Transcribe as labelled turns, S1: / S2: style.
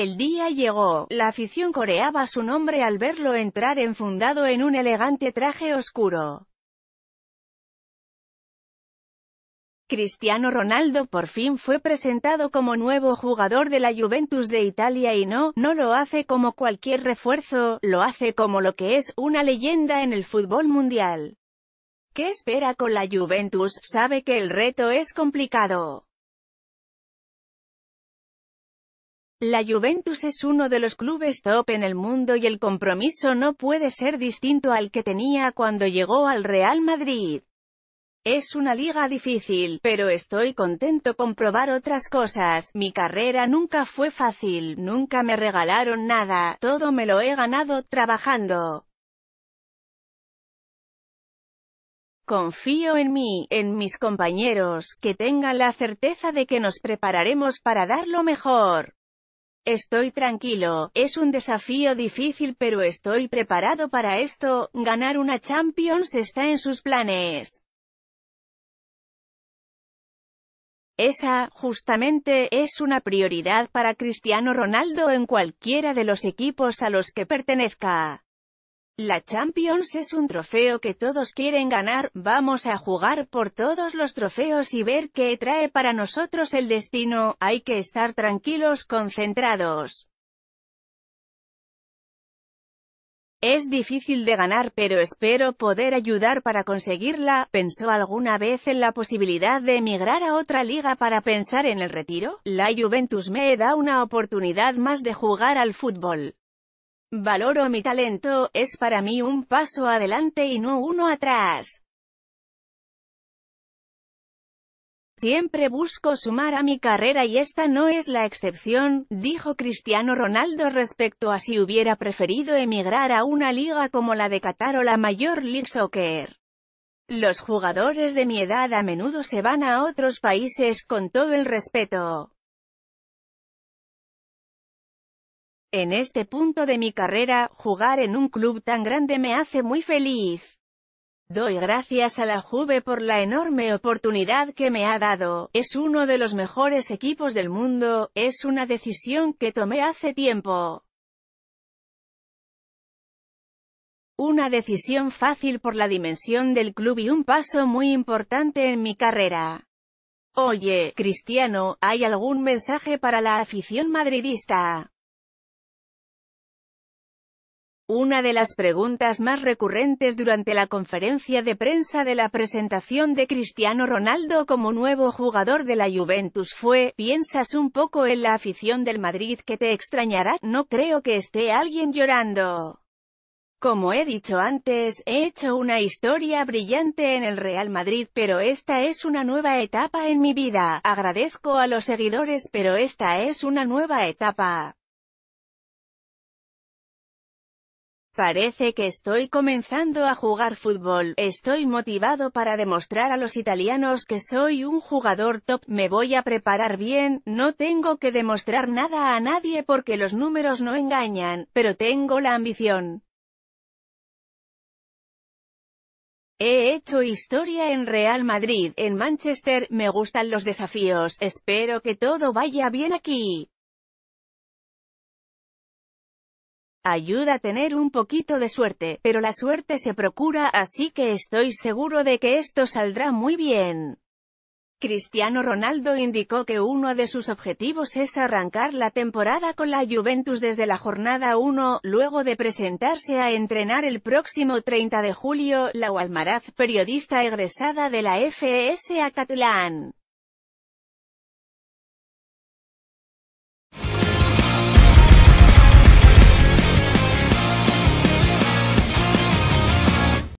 S1: El día llegó, la afición coreaba su nombre al verlo entrar enfundado en un elegante traje oscuro. Cristiano Ronaldo por fin fue presentado como nuevo jugador de la Juventus de Italia y no, no lo hace como cualquier refuerzo, lo hace como lo que es, una leyenda en el fútbol mundial. ¿Qué espera con la Juventus? Sabe que el reto es complicado. La Juventus es uno de los clubes top en el mundo y el compromiso no puede ser distinto al que tenía cuando llegó al Real Madrid. Es una liga difícil, pero estoy contento con probar otras cosas. Mi carrera nunca fue fácil, nunca me regalaron nada, todo me lo he ganado trabajando. Confío en mí, en mis compañeros, que tengan la certeza de que nos prepararemos para dar lo mejor. Estoy tranquilo, es un desafío difícil pero estoy preparado para esto, ganar una Champions está en sus planes. Esa, justamente, es una prioridad para Cristiano Ronaldo en cualquiera de los equipos a los que pertenezca. La Champions es un trofeo que todos quieren ganar, vamos a jugar por todos los trofeos y ver qué trae para nosotros el destino, hay que estar tranquilos, concentrados. Es difícil de ganar pero espero poder ayudar para conseguirla, ¿pensó alguna vez en la posibilidad de emigrar a otra liga para pensar en el retiro? La Juventus me da una oportunidad más de jugar al fútbol. Valoro mi talento, es para mí un paso adelante y no uno atrás. Siempre busco sumar a mi carrera y esta no es la excepción, dijo Cristiano Ronaldo respecto a si hubiera preferido emigrar a una liga como la de Qatar o la Major League Soccer. Los jugadores de mi edad a menudo se van a otros países con todo el respeto. En este punto de mi carrera, jugar en un club tan grande me hace muy feliz. Doy gracias a la Juve por la enorme oportunidad que me ha dado, es uno de los mejores equipos del mundo, es una decisión que tomé hace tiempo. Una decisión fácil por la dimensión del club y un paso muy importante en mi carrera. Oye, Cristiano, ¿hay algún mensaje para la afición madridista? Una de las preguntas más recurrentes durante la conferencia de prensa de la presentación de Cristiano Ronaldo como nuevo jugador de la Juventus fue, ¿piensas un poco en la afición del Madrid que te extrañará? No creo que esté alguien llorando. Como he dicho antes, he hecho una historia brillante en el Real Madrid, pero esta es una nueva etapa en mi vida. Agradezco a los seguidores, pero esta es una nueva etapa. Parece que estoy comenzando a jugar fútbol, estoy motivado para demostrar a los italianos que soy un jugador top, me voy a preparar bien, no tengo que demostrar nada a nadie porque los números no engañan, pero tengo la ambición. He hecho historia en Real Madrid, en Manchester, me gustan los desafíos, espero que todo vaya bien aquí. ayuda a tener un poquito de suerte, pero la suerte se procura, así que estoy seguro de que esto saldrá muy bien. Cristiano Ronaldo indicó que uno de sus objetivos es arrancar la temporada con la Juventus desde la jornada 1, luego de presentarse a entrenar el próximo 30 de julio, la walmaraz periodista egresada de la FS a Catalán.